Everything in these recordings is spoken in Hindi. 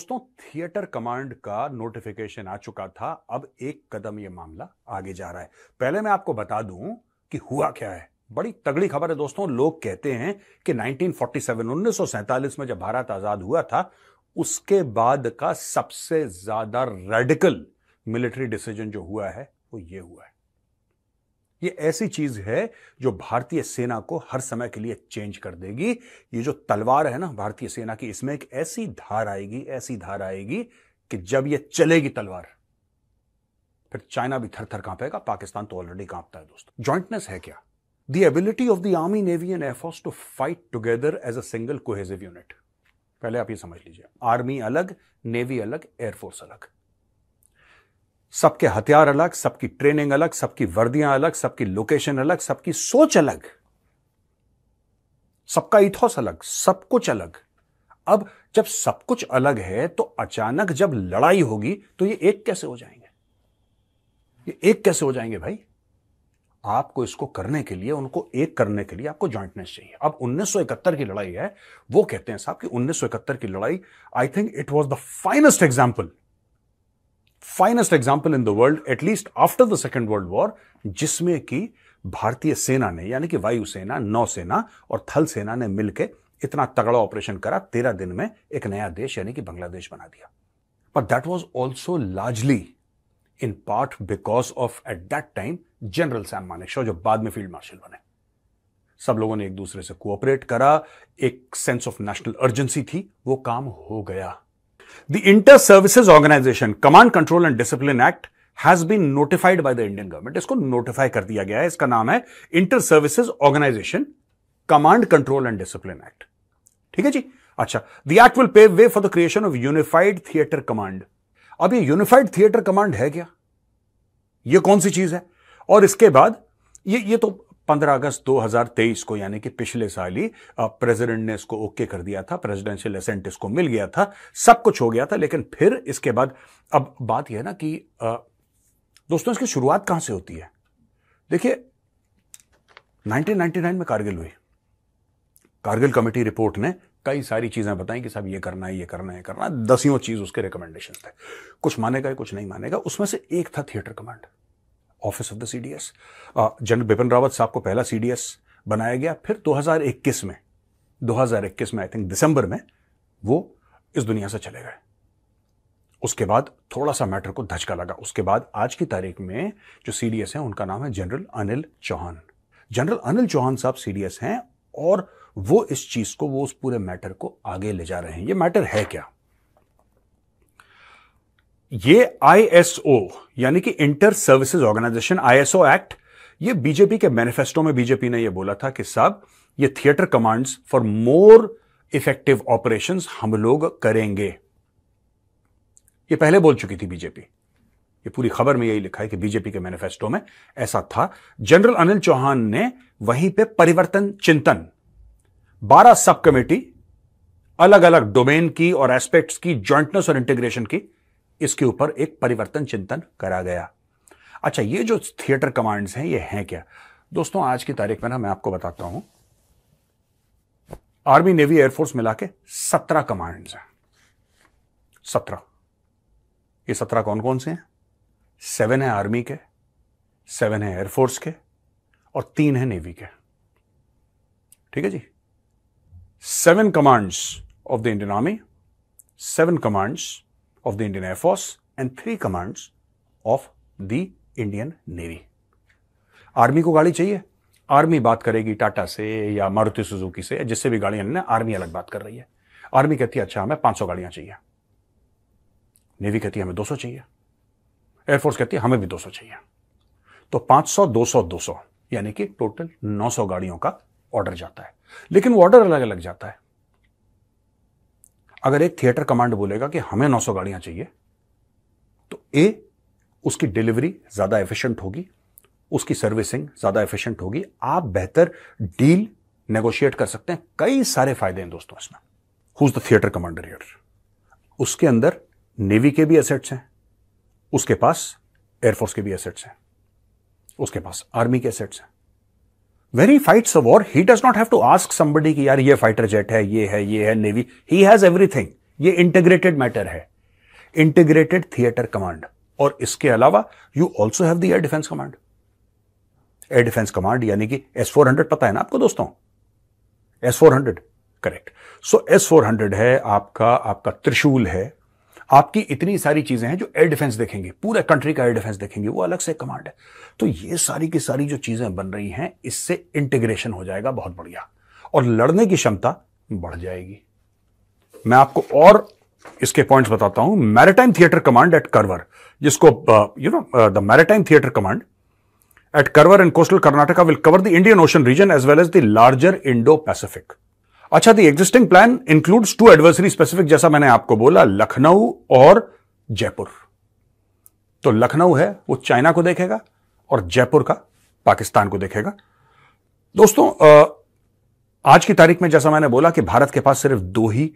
दोस्तों थिएटर कमांड का नोटिफिकेशन आ चुका था अब एक कदम यह मामला आगे जा रहा है पहले मैं आपको बता दूं कि हुआ क्या है बड़ी तगड़ी खबर है दोस्तों लोग कहते हैं कि 1947 1947 में जब भारत आजाद हुआ था उसके बाद का सबसे ज्यादा रेडिकल मिलिट्री डिसीजन जो हुआ है वो ये हुआ है ये ऐसी चीज है जो भारतीय सेना को हर समय के लिए चेंज कर देगी ये जो तलवार है ना भारतीय सेना की इसमें एक ऐसी धार आएगी ऐसी धार आएगी कि जब ये चलेगी तलवार फिर चाइना भी थर थर कांपेगा पाकिस्तान तो ऑलरेडी कांपता है दोस्तों ज्वाइंटनेस है क्या the ability of the army navy and air force to fight together as a single cohesive unit पहले आप ये समझ लीजिए आर्मी अलग नेवी अलग एयरफोर्स अलग सबके हथियार अलग सबकी ट्रेनिंग अलग सबकी वर्दियां अलग सबकी लोकेशन अलग सबकी सोच अलग सबका इथोस अलग सब कुछ अलग अब जब सब कुछ अलग है तो अचानक जब लड़ाई होगी तो ये एक कैसे हो जाएंगे ये एक कैसे हो जाएंगे भाई आपको इसको करने के लिए उनको एक करने के लिए आपको ज्वाइंटनेस चाहिए अब 1971 की लड़ाई है वो कहते हैं साहब कि 1971 की लड़ाई I think it was the finest example finest example in the world at least after the second world war जिसमें कि भारतीय सेना ने यानी कि वायुसेना नौसेना और थल सेना ने मिलकर इतना तगड़ा ऑपरेशन करा तेरह दिन में एक नया देश यानी कि बांग्लादेश बना दिया but that was also largely in part because of at that time general Sam Manekshaw जो बाद में फील्ड मार्शल बने सब लोगों ने एक दूसरे से कोऑपरेट करा एक सेंस ऑफ नेशनल अर्जेंसी थी वो काम हो गया The Inter-Services Organization Command Control and Discipline Act has been notified by the Indian government इसको नोटिफाई कर दिया गया है इसका नाम है inter services organisation command control and discipline act ठीक है जी अच्छा the act will pave way for the creation of unified theatre command अब ये यूनिफाइड थिएटर कमांड है क्या ये कौन सी चीज है और इसके बाद ये ये तो 15 अगस्त 2023 को यानी कि पिछले साल ही प्रेसिडेंट ने इसको ओके कर दिया था प्रेसिडेंशियल असेंट इसको मिल गया था सब कुछ हो गया था लेकिन फिर इसके बाद अब बात यह है ना कि आ, दोस्तों इसकी शुरुआत कहां से होती है देखिए 1999 में कारगिल हुई कारगिल कमेटी रिपोर्ट ने कई सारी चीजें बताई कि साहब ये करना है ये करना है करना दसियों चीज उसके रिकमेंडेशन थे कुछ मानेगा कुछ नहीं मानेगा उसमें से एक था theatre command office of the CDS general Bipin Rawat साहब को पहला सीडीएस बनाया गया फिर 2021 में 2021 में आई थिंक दिसंबर में वो इस दुनिया से चले गए उसके बाद थोड़ा सा मैटर को धचका लगा उसके बाद आज की तारीख में जो सीडीएस है उनका नाम है जनरल अनिल चौहान जनरल अनिल चौहान साहब सीडीएस हैं और वो इस चीज को वो उस पूरे मैटर को आगे ले जा रहे हैं ये मैटर है क्या ये आईएसओ यानी कि inter services organisation ISO act ये बीजेपी के मैनिफेस्टो में बीजेपी ने यह बोला था कि साहब ये theatre commands for more effective operations हम लोग करेंगे ये पहले बोल चुकी थी बीजेपी ये पूरी खबर में यही लिखा है कि बीजेपी के मैनिफेस्टो में ऐसा था जनरल अनिल चौहान ने वहीं पे परिवर्तन चिंतन 12 सब कमेटी अलग अलग डोमेन की और एस्पेक्ट्स की ज्वाइंटनेस और इंटीग्रेशन की इसके ऊपर एक परिवर्तन चिंतन करा गया अच्छा ये जो थिएटर कमांड्स हैं ये हैं क्या दोस्तों आज की तारीख में ना मैं आपको बताता हूं आर्मी नेवी एयरफोर्स मिला के सत्रह कमांड्स हैं सत्रह ये सत्रह कौन कौन से हैं सेवन है आर्मी के सेवन है एयरफोर्स के और तीन है नेवी के ठीक है जी seven commands of the Indian army seven commands of the Indian Air Force and three commands of the Indian navy army को गाड़ी चाहिए आर्मी बात करेगी टाटा से या मारुति सुजुकी से जिससे भी गाड़ियां आर्मी अलग बात कर रही है आर्मी कहती है अच्छा हमें 500 गाड़ियां चाहिए नेवी कहती है हमें 200 चाहिए एयरफोर्स कहती है हमें भी 200 चाहिए तो 500 200 200 यानी कि टोटल 900 गाड़ियों का ऑर्डर जाता है लेकिन वो ऑर्डर अलग अलग जाता है अगर एक थिएटर कमांड बोलेगा कि हमें 900 गाड़ियां चाहिए तो ए उसकी डिलीवरी ज़्यादा एफिशिएंट होगी उसकी सर्विसिंग ज़्यादा एफिशिएंट होगी आप बेहतर डील नेगोशिएट कर सकते हैं कई सारे फायदे हैं दोस्तों इसमें is the theatre commander here उसके अंदर नेवी के भी एसेट्स हैं उसके पास एयरफोर्स के भी एसेट्स हैं उसके पास आर्मी के एसेट्स हैं When he fights a war, he does not have to ask somebody कि यार ये फाइटर जेट है ये है ये है नेवी ही हैज एवरीथिंग ये इंटीग्रेटेड मैटर है इंटीग्रेटेड थिएटर कमांड और इसके अलावा you also have the air defence command air defence command यानी कि एस फोर हंड्रेड पता है ना आपको दोस्तों S four hundred correct so S four hundred है आपका आपका त्रिशूल है आपकी इतनी सारी चीजें हैं जो एयर डिफेंस देखेंगे पूरे कंट्री का एयर डिफेंस देखेंगे वो अलग से कमांड है तो ये सारी की सारी जो चीजें बन रही हैं इससे इंटीग्रेशन हो जाएगा बहुत बढ़िया और लड़ने की क्षमता बढ़ जाएगी मैं आपको और इसके पॉइंट्स बताता हूं maritime theatre command at Karwar जिसको you know the maritime theatre command at Karwar and coastal Karnataka will cover the Indian ocean region as well as the larger Indo pacific अच्छा the existing plan includes two adversary specific जैसा मैंने आपको बोला लखनऊ और जयपुर तो लखनऊ है वो चाइना को देखेगा और जयपुर का पाकिस्तान को देखेगा दोस्तों आज की तारीख में जैसा मैंने बोला कि भारत के पास सिर्फ दो ही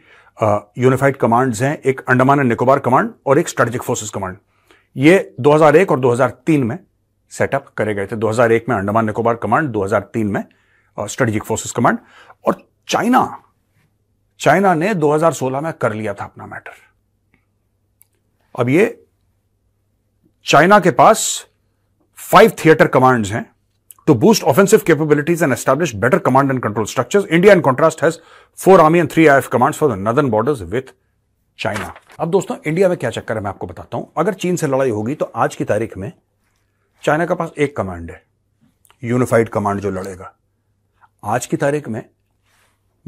यूनिफाइड कमांड्स हैं एक अंडमान एंड निकोबार कमांड और एक स्ट्रेटेजिक फोर्सेस कमांड ये 2001 और 2003 में सेटअप करे गए थे 2001 में अंडमान निकोबार कमांड 2003 में स्ट्रेटेजिक फोर्सेस कमांड और चाइना चाइना ने 2016 में कर लिया था अपना मैटर अब ये चाइना के पास फाइव थिएटर कमांड्स हैं to boost offensive capabilities and establish better command and control structures India and contrast has four army and three IAF commands for the northern borders with China अब दोस्तों इंडिया में क्या चक्कर है मैं आपको बताता हूं अगर चीन से लड़ाई होगी तो आज की तारीख में चाइना के पास एक कमांड है यूनिफाइड कमांड जो लड़ेगा आज की तारीख में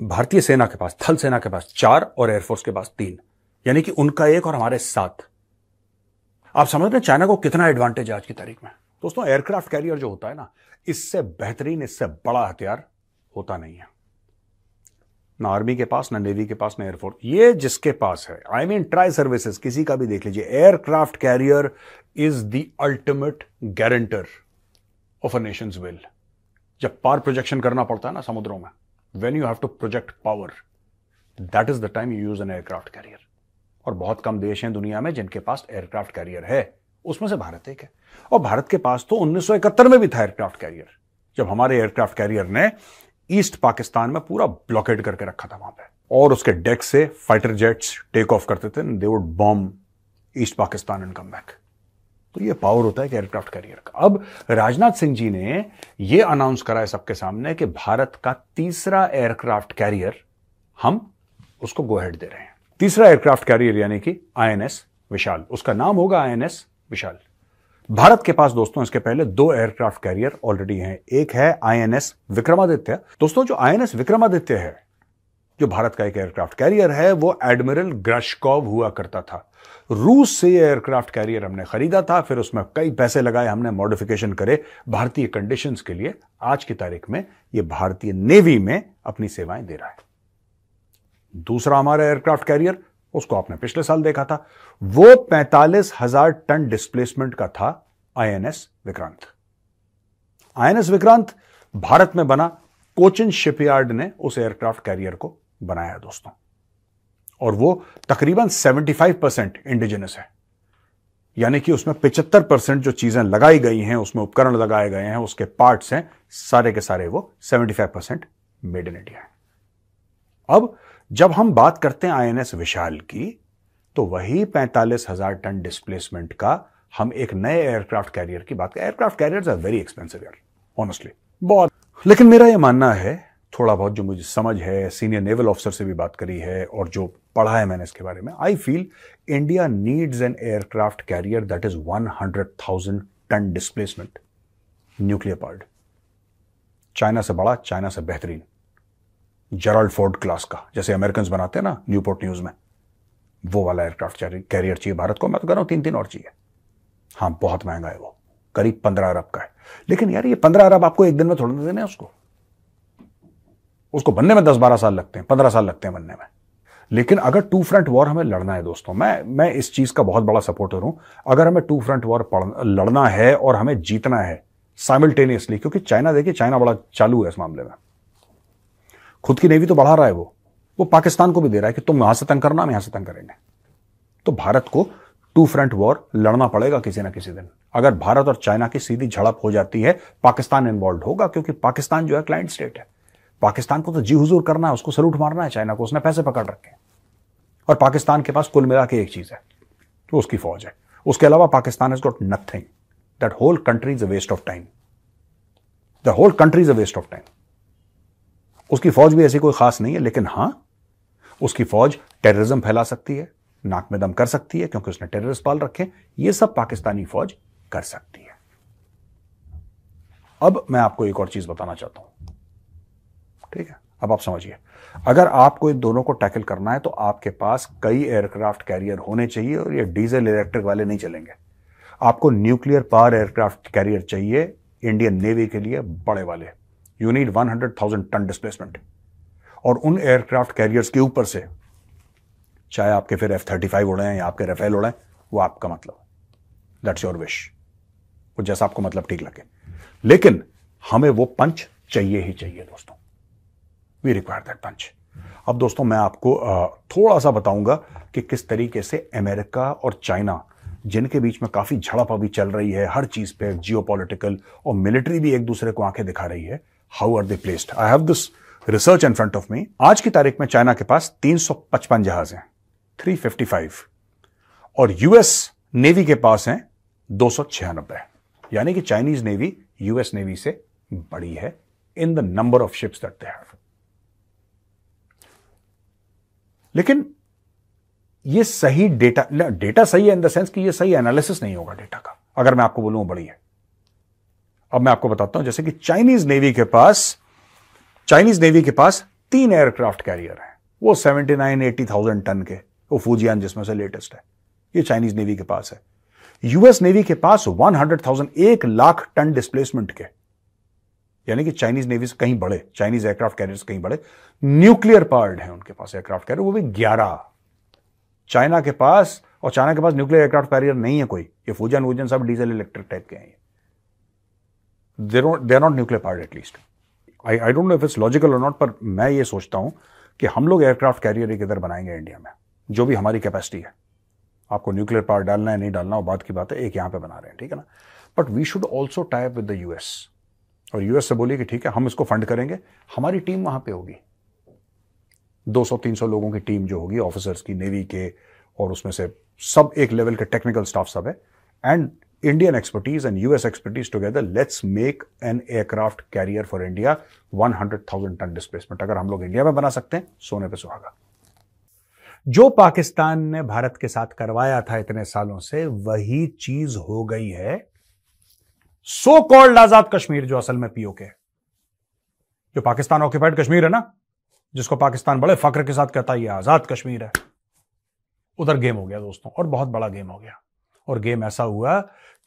भारतीय सेना के पास थल सेना के पास चार और एयरफोर्स के पास तीन यानी कि उनका एक और हमारे सात आप समझते हैं चाइना को कितना एडवांटेज है आज की तारीख में दोस्तों एयरक्राफ्ट कैरियर जो होता है ना इससे बेहतरीन इससे बड़ा हथियार होता नहीं है ना आर्मी के पास ना नेवी के पास ना एयरफोर्स ये जिसके पास है आई मीन ट्राई सर्विसेज किसी का भी देख लीजिए aircraft carrier is the ultimate guarantor of a nation will जब पार प्रोजेक्शन करना पड़ता है ना समुद्रों में when you have to project power that is the time you use an aircraft carrier और बहुत कम देश हैं दुनिया में जिनके पास एयरक्राफ्ट कैरियर है उसमें से भारत एक है और भारत के पास तो उन्नीस में भी था एयरक्राफ्ट कैरियर जब हमारे एयरक्राफ्ट कैरियर ने ईस्ट पाकिस्तान में पूरा ब्लॉकेट करके रखा था वहां पे और उसके डेक से फाइटर जेट्स टेक ऑफ करते थे they would bomb east Pakistan and come back तो ये पावर होता है एयरक्राफ्ट कैरियर का अब राजनाथ सिंह जी ने ये अनाउंस करा है सबके सामने कि भारत का तीसरा एयरक्राफ्ट कैरियर हम उसको गोहेड दे रहे हैं तीसरा एयरक्राफ्ट कैरियर यानी कि आईएनएस विशाल उसका नाम होगा आईएनएस विशाल भारत के पास दोस्तों इसके पहले दो एयरक्राफ्ट कैरियर ऑलरेडी हैं एक है आईएनएस विक्रमादित्य दोस्तों जो आईएनएस विक्रमादित्य है जो भारत का एक एयरक्राफ्ट कैरियर है वो एडमिरल ग्रशकॉव हुआ करता था रूस से ये एयरक्राफ्ट कैरियर हमने खरीदा था फिर उसमें कई पैसे लगाए हमने मॉडिफिकेशन करे भारतीय कंडीशंस के लिए आज की तारीख में ये भारतीय नेवी में अपनी सेवाएं दे रहा है दूसरा हमारा एयरक्राफ्ट कैरियर उसको आपने पिछले साल देखा था वो पैंतालीस हजार टन डिस्प्लेसमेंट का था आईएनएस विक्रांत आईएनएस विक्रांत भारत में बना कोचिन शिपयार्ड ने उस एयरक्राफ्ट कैरियर को बनाया दोस्तों और वो तकरीबन 75 परसेंट इंडिजिनस है यानी कि उसमें 75 परसेंट जो चीज़ें लगाई गई हैं उसमें उपकरण लगाए गए हैं उसके पार्ट्स हैं सारे के सारे वो 75 परसेंट मेड इन इंडिया है अब जब हम बात करते हैं आईएनएस विशाल की तो वही पैंतालीस हजार टन डिस्प्लेसमेंट का हम एक नए एयरक्राफ्ट कैरियर की बात करें aircraft carrier are very expensive यार ऑनेस्टली बहुत लेकिन मेरा यह मानना है थोड़ा बहुत जो मुझे समझ है सीनियर नेवल ऑफिसर से भी बात करी है और जो पढ़ा है मैंने इसके बारे में I feel India needs an aircraft carrier that is one hundred thousand ton displacement nuclear powered China से बड़ा चाइना से बेहतरीन जेराल्ड फोर्ड क्लास का जैसे अमेरिकन बनाते हैं ना न्यूपोर्ट न्यूज में वो वाला एयरक्राफ्ट कैरियर चाहिए भारत को मैं तो कह रहा हूं तीन तीन और चाहिए हाँ बहुत महंगा है वो करीब पंद्रह अरब का है लेकिन यार ये पंद्रह अरब आपको एक दिन में थोड़ा ना देना है उसको उसको बनने में दस बारह साल लगते हैं पंद्रह साल लगते हैं बनने में लेकिन अगर टू फ्रंट वॉर हमें लड़ना है दोस्तों मैं मैं इस चीज़ का बहुत बड़ा सपोर्टर हूं अगर हमें टू फ्रंट वॉर लड़ना है और हमें जीतना है साइमल्टेनियसली क्योंकि चाइना देखिए चाइना बड़ा चालू है इस मामले में खुद की नेवी तो बढ़ा रहा है वो वो पाकिस्तान को भी दे रहा है कि तुम यहां से तंग करना हम यहां से तंग करेंगे तो भारत को टू फ्रंट वॉर लड़ना पड़ेगा किसी ना किसी दिन अगर भारत और चाइना की सीधी झड़प हो जाती है पाकिस्तान इन्वॉल्व होगा क्योंकि पाकिस्तान जो है क्लाइंट स्टेट है पाकिस्तान को तो जी हुजूर करना है उसको सलूट मारना है चाइना को उसने पैसे पकड़ रखे हैं और पाकिस्तान के पास कुल मिला के एक चीज़ है तो उसकी फौज है उसके अलावा Pakistan is got nothing that whole country is a waste of time the whole country is a waste of time उसकी फौज भी ऐसी कोई खास नहीं है लेकिन हां उसकी फौज टेररिज्म फैला सकती है नाक में दम कर सकती है क्योंकि उसने टेररिस्ट पाल रखे ये सब पाकिस्तानी फौज कर सकती है अब मैं आपको एक और चीज बताना चाहता हूं ठीक है अब आप समझिए अगर आपको इन दोनों को टैकल करना है तो आपके पास कई एयरक्राफ्ट कैरियर होने चाहिए और ये डीजल इलेक्ट्रिक वाले नहीं चलेंगे आपको न्यूक्लियर पावर एयरक्राफ्ट कैरियर चाहिए इंडियन नेवी के लिए बड़े वाले you need thousand ton displacement और उन एयरक्राफ्ट कैरियर्स के ऊपर से चाहे आपके फिर एफ थर्टी फाइव उड़े या आपके रफेल उड़े वो आपका मतलब दैट्स योर विश वो जैसा आपको मतलब ठीक लगे लेकिन हमें वो पंच चाहिए ही चाहिए दोस्तों वी रिक्वायर दैट पंच अब दोस्तों मैं आपको थोड़ा सा बताऊंगा कि किस तरीके से अमेरिका और चाइना जिनके बीच में काफ़ी झड़प अभी चल रही है हर चीज़ पे जियो और मिलिट्री भी एक दूसरे को आंखें दिखा रही है how are they placed I have this research in front of me आज की तारीख में चाइना के पास 355 जहाज हैं 355 और यूएस नेवी के पास हैं दो यानी कि चाइनीज नेवी यूएस नेवी से बड़ी है in the number of ships that they have लेकिन ये सही डेटा डेटा सही है इन द सेंस कि ये सही एनालिसिस नहीं होगा डेटा का अगर मैं आपको बोलूं बड़ी है अब मैं आपको बताता हूं जैसे कि चाइनीज नेवी के पास चाइनीज नेवी के पास तीन एयरक्राफ्ट कैरियर हैं वो एटी थाउजेंड टन के वो फूजियान जिसमें से लेटेस्ट है ये चाइनीज नेवी के पास है यूएस नेवी के पास वन हंड्रेड थाउजेंड एक लाख टन डिस्प्लेसमेंट के यानी कि चाइनीज नेवीज कहीं बड़े चाइनीज एयरक्राफ्ट कैरियर कहीं बड़े न्यूक्लियर पार्ड है उनके पास एयरक्राफ्ट कैरियर वो भी ग्यारह चाइना के पास और चाइना के पास न्यूक्लियर एयरक्राफ्ट कैरियर नहीं है कोई ये फूजन वूजन सब डीजल इलेक्ट्रिक टाइप के हैं they are not nuclear powered at least I I don't know if it's logical और नॉट पर मैं ये सोचता हूं कि हम लोग एयरक्राफ्ट कैरियर एक इधर बनाएंगे इंडिया में जो भी हमारी कैपेसिटी है आपको न्यूक्लियर पावर डालना है नहीं डालना वो बात की बात है एक यहां पे बना रहे हैं ठीक है ना but we should also tie up with the US और यूएस से बोली कि ठीक है हम इसको फंड करेंगे हमारी टीम वहां पे होगी 200-300 लोगों की टीम जो होगी ऑफिसर्स की नेवी के और उसमें से सब एक लेवल के टेक्निकल स्टाफ सब है and Indian expertise and US expertise together let's make an aircraft carrier for India 100,000 ton displacement अगर हम लोग इंडिया में बना सकते हैं सोने पे सुहागा जो पाकिस्तान ने भारत के साथ करवाया था इतने सालों से वही चीज हो गई है सो कॉल्ड आजाद कश्मीर जो असल में पीओके है जो पाकिस्तान ऑक्यूपाइड कश्मीर है ना जिसको पाकिस्तान बड़े फक्र के साथ कहता है ये आजाद कश्मीर है उधर गेम हो गया दोस्तों और बहुत बड़ा गेम हो गया और गेम ऐसा हुआ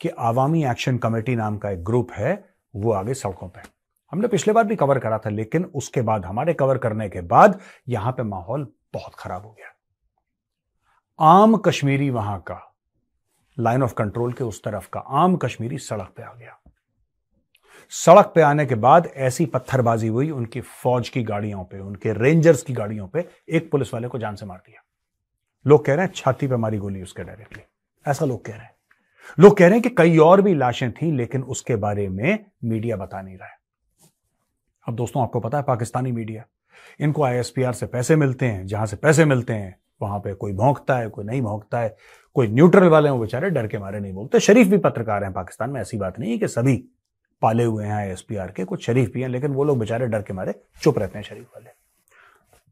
कि आवामी एक्शन कमेटी नाम का एक ग्रुप है वो आगे सड़कों पर हमने पिछले बार भी कवर करा था लेकिन उसके बाद हमारे कवर करने के बाद यहां पे माहौल बहुत खराब हो गया आम कश्मीरी वहां का लाइन ऑफ कंट्रोल के उस तरफ का आम कश्मीरी सड़क पे आ गया सड़क पे आने के बाद ऐसी पत्थरबाजी हुई उनकी फौज की गाड़ियों पे उनके रेंजर्स की गाड़ियों पे एक पुलिस वाले को जान से मार दिया लोग कह रहे हैं छाती पे मारी गोली उसके डायरेक्टली ऐसा लोग कह रहे हैं लोग कह रहे हैं कि कई और भी लाशें थी लेकिन उसके बारे में मीडिया बता नहीं रहा है अब दोस्तों आपको पता है पाकिस्तानी मीडिया इनको आईएसपीआर से पैसे मिलते हैं जहां से पैसे मिलते हैं वहां पे कोई भोंकता है कोई नहीं भोंकता है कोई न्यूट्रल वाले हैं वो बेचारे डर के मारे नहीं बोलते शरीफ भी पत्रकार हैं पाकिस्तान में ऐसी बात नहीं है कि सभी पाले हुए हैं एस के कुछ शरीफ भी हैं लेकिन वो लोग बेचारे डर के मारे चुप रहते हैं शरीफ वाले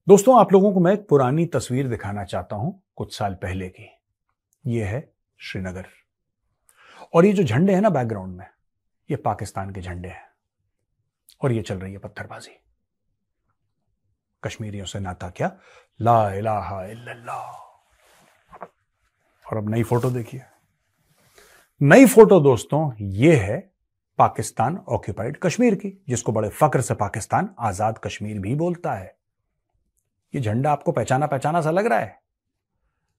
दोस्तों आप लोगों को मैं एक पुरानी तस्वीर दिखाना चाहता हूं कुछ साल पहले की ये है श्रीनगर और ये जो झंडे हैं ना बैकग्राउंड में ये पाकिस्तान के झंडे हैं और ये चल रही है पत्थरबाजी कश्मीरियों से नाता क्या ला इलाहा और अब नई फोटो देखिए नई फोटो दोस्तों ये है पाकिस्तान ऑक्यूपाइड कश्मीर की जिसको बड़े फक्र से पाकिस्तान आजाद कश्मीर भी बोलता है ये झंडा आपको पहचाना पहचाना सा लग रहा है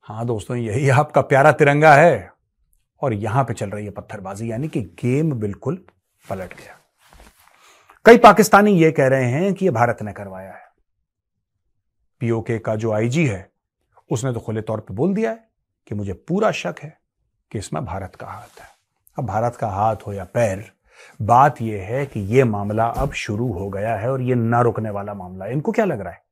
हाँ दोस्तों यही आपका प्यारा तिरंगा है और यहां पे चल रही है पत्थरबाजी यानी कि गेम बिल्कुल पलट गया कई पाकिस्तानी ये कह रहे हैं कि ये भारत ने करवाया है पीओके का जो आईजी है उसने तो खुले तौर पे बोल दिया है कि मुझे पूरा शक है कि इसमें भारत का हाथ है अब भारत का हाथ हो या पैर बात यह है कि यह मामला अब शुरू हो गया है और यह ना रुकने वाला मामला है इनको क्या लग रहा है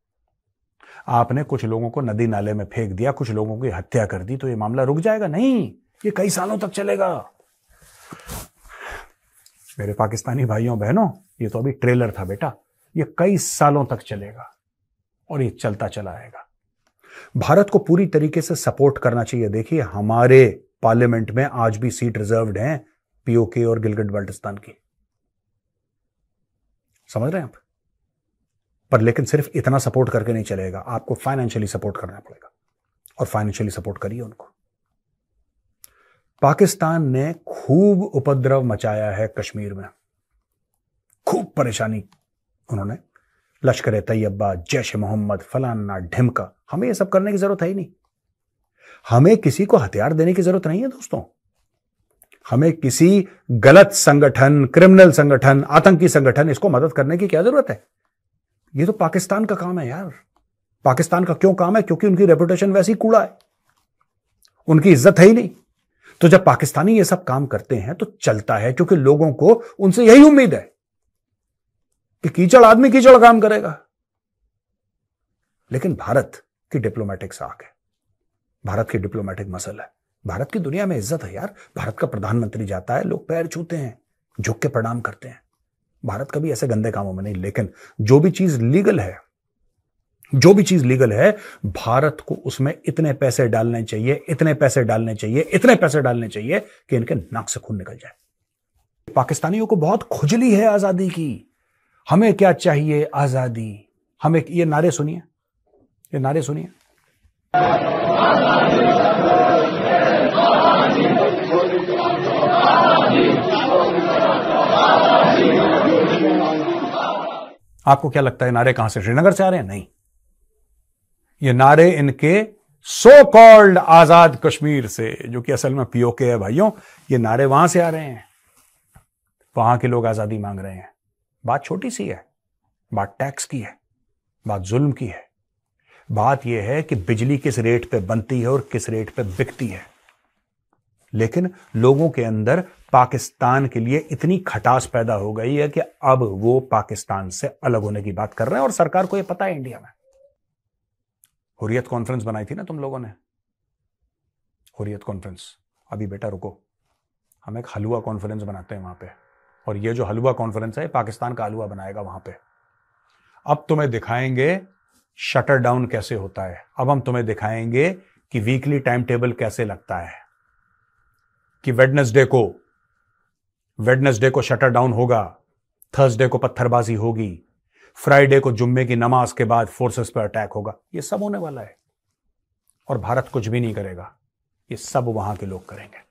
आपने कुछ लोगों को नदी नाले में फेंक दिया कुछ लोगों की हत्या कर दी तो यह मामला रुक जाएगा नहीं ये कई सालों तक चलेगा मेरे पाकिस्तानी भाइयों बहनों ये तो अभी ट्रेलर था बेटा ये कई सालों तक चलेगा और ये चलता चला आएगा भारत को पूरी तरीके से सपोर्ट करना चाहिए देखिए हमारे पार्लियामेंट में आज भी सीट रिजर्व है पीओके और गिलगट बल्टिस्तान की समझ रहे हैं आप पर लेकिन सिर्फ इतना सपोर्ट करके नहीं चलेगा आपको फाइनेंशियली सपोर्ट करना पड़ेगा और फाइनेंशियली सपोर्ट करिए उनको पाकिस्तान ने खूब उपद्रव मचाया है कश्मीर में खूब परेशानी उन्होंने लश्कर तैयबा जैश मोहम्मद फलाना ढिमका हमें ये सब करने की जरूरत है ही नहीं हमें किसी को हथियार देने की जरूरत नहीं है दोस्तों हमें किसी गलत संगठन क्रिमिनल संगठन आतंकी संगठन इसको मदद करने की क्या जरूरत है ये तो पाकिस्तान का काम है यार पाकिस्तान का क्यों काम है क्योंकि उनकी रेपुटेशन वैसी कूड़ा है उनकी इज्जत है ही नहीं तो जब पाकिस्तानी ये सब काम करते हैं तो चलता है क्योंकि लोगों को उनसे यही उम्मीद है कि कीचड़ आदमी कीचड़ काम करेगा लेकिन भारत की डिप्लोमेटिक साख है भारत की डिप्लोमेटिक मसल है भारत की दुनिया में इज्जत है यार भारत का प्रधानमंत्री जाता है लोग पैर छूते हैं झुक के प्रणाम करते हैं भारत कभी ऐसे गंदे कामों में नहीं लेकिन जो भी चीज लीगल है जो भी चीज लीगल है भारत को उसमें इतने पैसे डालने चाहिए इतने पैसे डालने चाहिए इतने पैसे डालने चाहिए कि इनके नाक से खून निकल जाए पाकिस्तानियों को बहुत खुजली है आजादी की हमें क्या चाहिए आजादी हमें ये नारे सुनिए ये नारे सुनिए आपको क्या लगता है नारे कहां से श्रीनगर से आ रहे हैं नहीं ये नारे इनके सो कॉल्ड आजाद कश्मीर से जो कि असल में पीओके है भाइयों ये नारे वहां से आ रहे हैं वहां के लोग आजादी मांग रहे हैं बात छोटी सी है बात टैक्स की है बात जुल्म की है बात यह है कि बिजली किस रेट पे बनती है और किस रेट पे बिकती है लेकिन लोगों के अंदर पाकिस्तान के लिए इतनी खटास पैदा हो गई है कि अब वो पाकिस्तान से अलग होने की बात कर रहे हैं और सरकार को यह पता है इंडिया में हुरियत कॉन्फ्रेंस बनाई थी ना तुम लोगों ने हुरियत कॉन्फ्रेंस अभी बेटा रुको हम एक हलवा कॉन्फ्रेंस बनाते हैं वहां पे और ये जो हलवा कॉन्फ्रेंस है पाकिस्तान का हलवा बनाएगा वहां पे अब तुम्हें दिखाएंगे शटर डाउन कैसे होता है अब हम तुम्हें दिखाएंगे कि वीकली टाइम टेबल कैसे लगता है कि वेडनेसडे को वेडनेसडे को शटर डाउन होगा थर्सडे को पत्थरबाजी होगी फ्राइडे को जुम्मे की नमाज के बाद फोर्सेस पर अटैक होगा ये सब होने वाला है और भारत कुछ भी नहीं करेगा ये सब वहां के लोग करेंगे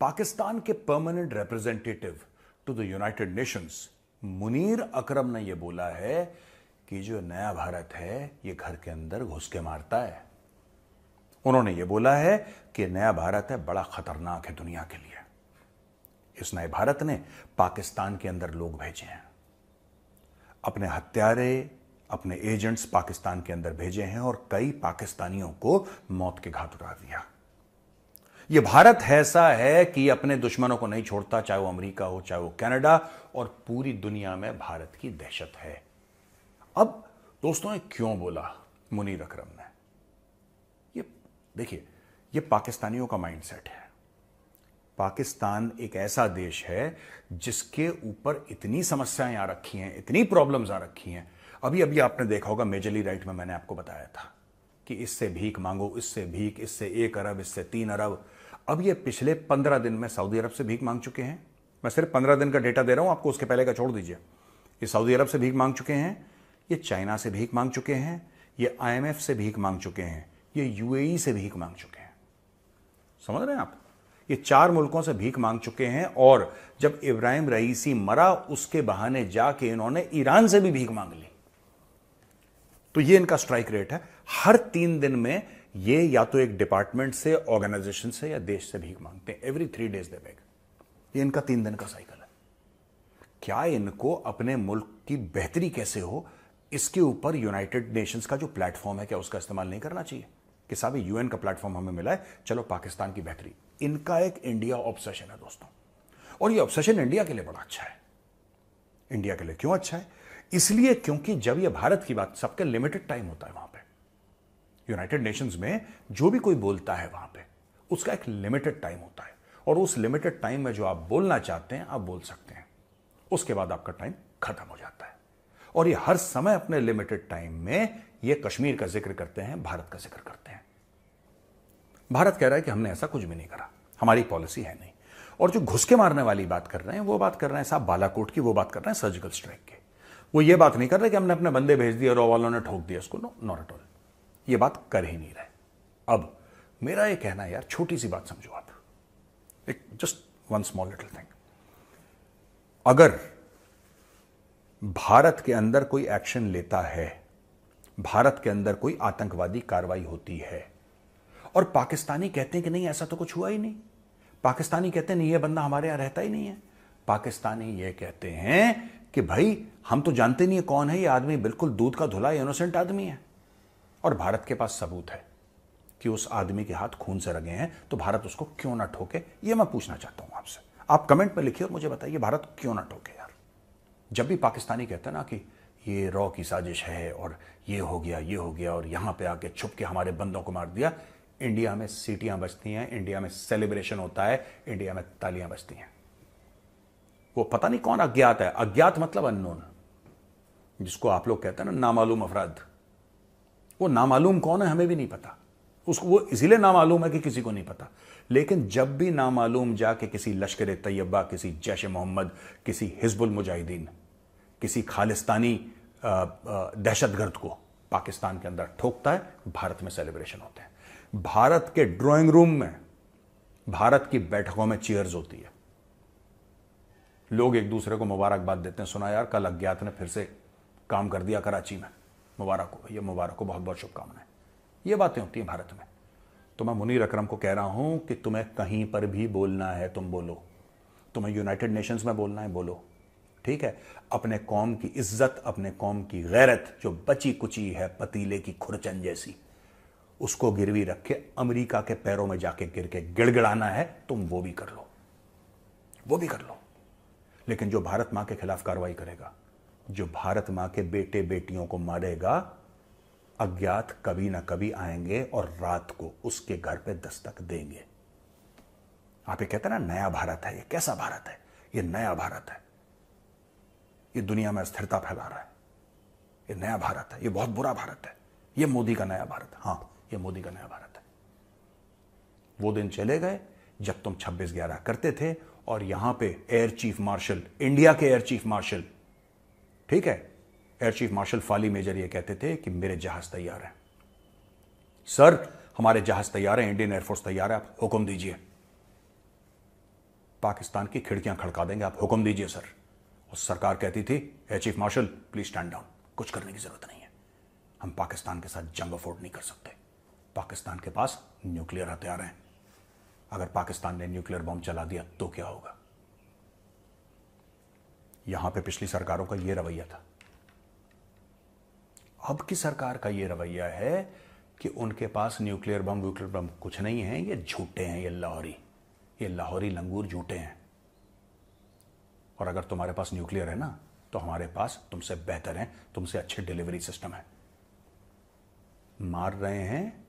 पाकिस्तान के permanent representative to the United Nations Munir Akram ने यह बोला है कि जो नया भारत है यह घर के अंदर घुस के मारता है उन्होंने यह बोला है कि नया भारत है बड़ा खतरनाक है दुनिया के लिए इस नए भारत ने पाकिस्तान के अंदर लोग भेजे हैं अपने हत्यारे अपने एजेंट्स पाकिस्तान के अंदर भेजे हैं और कई पाकिस्तानियों को मौत के घाट उतार दिया ये भारत ऐसा है कि अपने दुश्मनों को नहीं छोड़ता चाहे वो अमेरिका हो चाहे वो कनाडा और पूरी दुनिया में भारत की दहशत है अब दोस्तों क्यों बोला मुनीर अक्रम ने ये देखिए ये पाकिस्तानियों का माइंडसेट है पाकिस्तान एक ऐसा देश है जिसके ऊपर इतनी समस्याएं आ रखी हैं इतनी प्रॉब्लम्स आ रखी हैं अभी अभी आपने देखा होगा मेजरली राइट में मैंने आपको बताया था कि इससे भीख मांगो इससे भीख इससे एक अरब इससे तीन अरब अब ये पिछले पंद्रह दिन में सऊदी अरब से भीख मांग चुके हैं मैं सिर्फ पंद्रह दिन का डेटा दे रहा हूं आपको उसके पहले का छोड़ दीजिए ये सऊदी अरब से भीख मांग चुके हैं ये चाइना से भीख मांग चुके हैं ये आईएमएफ से भीख मांग चुके हैं ये यूएई से भीख मांग चुके हैं समझ रहे हैं आप ये चार मुल्कों से भीख मांग चुके हैं और जब इब्राहिम रईसी मरा उसके बहाने जाके इन्होंने ईरान से भी भीख मांग ली तो ये इनका स्ट्राइक रेट है हर तीन दिन में ये या तो एक डिपार्टमेंट से ऑर्गेनाइजेशन से या देश से भीख मांगते हैं every three days they beg ये इनका तीन दिन का साइकिल है क्या इनको अपने मुल्क की बेहतरी कैसे हो इसके ऊपर यूनाइटेड नेशंस का जो प्लेटफॉर्म है क्या उसका इस्तेमाल नहीं करना चाहिए कि साहब यूएन का प्लेटफॉर्म हमें मिला है चलो पाकिस्तान की बेहतरी इनका एक इंडिया ऑब्सेशन है दोस्तों और ये ऑब्सेशन इंडिया के लिए बड़ा अच्छा है इंडिया के लिए क्यों अच्छा है इसलिए क्योंकि जब ये भारत की बात सबके लिमिटेड टाइम होता है वहां पर यूनाइटेड नेशंस में जो भी कोई बोलता है वहां पे उसका एक लिमिटेड टाइम होता है और उस लिमिटेड टाइम में जो आप बोलना चाहते हैं आप बोल सकते हैं उसके बाद आपका टाइम खत्म हो जाता है और ये हर समय अपने लिमिटेड टाइम में ये कश्मीर का जिक्र करते हैं भारत का जिक्र करते हैं भारत कह रहा है कि हमने ऐसा कुछ भी नहीं करा हमारी पॉलिसी है नहीं और जो घुस के मारने वाली बात कर रहे हैं वो बात कर रहे हैं साहब बालाकोट की वो बात कर रहे हैं सर्जिकल स्ट्राइक की वो ये बात नहीं कर रहे कि हमने अपने बंदे भेज दिए और वालों ने ठोक दिया उसको नो नॉट एट ऑल ये बात कर ही नहीं रहे अब मेरा ये कहना है यार छोटी सी बात समझो आप एक just one small little thing अगर भारत के अंदर कोई एक्शन लेता है भारत के अंदर कोई आतंकवादी कार्रवाई होती है और पाकिस्तानी कहते हैं कि नहीं ऐसा तो कुछ हुआ ही नहीं पाकिस्तानी कहते हैं नहीं ये बंदा हमारे यहां रहता ही नहीं है पाकिस्तानी ये कहते हैं कि भाई हम तो जानते नहीं है कौन है ये आदमी बिल्कुल दूध का धुला इनोसेंट आदमी है और भारत के पास सबूत है कि उस आदमी के हाथ खून से रगे हैं तो भारत उसको क्यों ना ठोके ये मैं पूछना चाहता हूं आपसे आप कमेंट में लिखिए और मुझे बताइए भारत क्यों ना ठोके यार जब भी पाकिस्तानी कहते हैं ना कि ये रॉ की साजिश है और ये हो गया ये हो गया और यहां पे आके छुप के हमारे बंदों को मार दिया इंडिया में सीटियां बजती हैं इंडिया में सेलिब्रेशन होता है इंडिया में तालियां बजती हैं वो पता नहीं कौन अज्ञात है अज्ञात मतलब अननोन जिसको आप लोग कहते हैं ना नामालूम अफराध वो नामालूम कौन है हमें भी नहीं पता उसको वो इसीलिए नामालूम है कि किसी को नहीं पता लेकिन जब भी नामालूम जाके किसी लश्कर तैयबा किसी जैश मोहम्मद किसी हिजबुल मुजाहिदीन किसी खालिस्तानी दहशतगर्द को पाकिस्तान के अंदर ठोकता है भारत में सेलिब्रेशन होते हैं भारत के ड्राइंग रूम में भारत की बैठकों में चेयर्स होती है लोग एक दूसरे को मुबारकबाद देते हैं सुना यार कल अज्ञात ने फिर से काम कर दिया कराची में मुबारक हो ये मुबारक हो बहुत बहुत शुभकामनाएं ये बातें होती हैं भारत में तो मैं मुनीर अकरम को कह रहा हूं कि तुम्हें कहीं पर भी बोलना है तुम बोलो तुम्हें यूनाइटेड नेशंस में बोलना है बोलो ठीक है अपने कौम की इज्जत अपने कौम की गैरत जो बची कुची है पतीले की खुरचन जैसी उसको गिरवी रख के अमरीका के पैरों में जाके गिर के गिड़गिड़ाना है तुम वो भी कर लो वो भी कर लो लेकिन जो भारत मां के खिलाफ कार्रवाई करेगा जो भारत माँ के बेटे बेटियों को मारेगा अज्ञात कभी ना कभी आएंगे और रात को उसके घर पे दस्तक देंगे आप ये कहते ना नया भारत है ये कैसा भारत है ये नया भारत है ये दुनिया में अस्थिरता फैला रहा है ये नया भारत है ये बहुत बुरा भारत है ये मोदी का नया भारत हां हाँ ये मोदी का नया भारत है वो दिन चले गए जब तुम 26 ग्यारह करते थे और यहां पे एयर चीफ मार्शल इंडिया के एयर चीफ मार्शल ठीक है air chief marshal Fali Major ये कहते थे कि मेरे जहाज तैयार हैं सर हमारे जहाज तैयार हैं इंडियन एयरफोर्स तैयार है आप हुक्म दीजिए पाकिस्तान की खिड़कियां खड़का देंगे आप हुक्म दीजिए सर और सरकार कहती थी air chief marshal please stand down कुछ करने की जरूरत नहीं है हम पाकिस्तान के साथ जंग अफोर्ड नहीं कर सकते पाकिस्तान के पास न्यूक्लियर हथियार हैं अगर पाकिस्तान ने न्यूक्लियर बॉम्ब चला दिया तो क्या होगा यहां पे पिछली सरकारों का यह रवैया था अब की सरकार का यह रवैया है कि उनके पास न्यूक्लियर बम व्यूक्लियर बम कुछ नहीं है ये झूठे हैं ये लाहौरी ये लाहौरी लंगूर झूठे हैं और अगर तुम्हारे पास न्यूक्लियर है ना तो हमारे पास तुमसे बेहतर है तुमसे अच्छे डिलीवरी सिस्टम है मार रहे हैं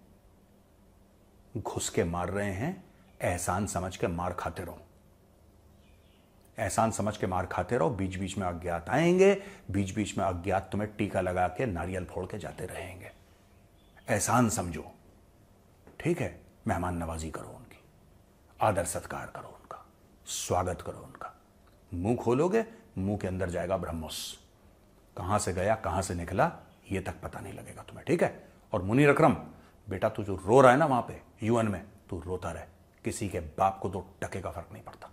घुस के मार रहे हैं एहसान समझ के मार खाते रहो एहसान समझ के मार खाते रहो बीच बीच में अज्ञात आएंगे बीच बीच में अज्ञात तुम्हें टीका लगा के नारियल फोड़ के जाते रहेंगे एहसान समझो ठीक है मेहमान नवाजी करो उनकी आदर सत्कार करो उनका स्वागत करो उनका मुंह खोलोगे मुंह के अंदर जाएगा ब्रह्मोस कहां से गया कहां से निकला ये तक पता नहीं लगेगा तुम्हें ठीक है और मुनि रक्रम बेटा तू जो रो रहा है ना वहां पे यूएन में तू रोता रहे किसी के बाप को तो टके का फर्क नहीं पड़ता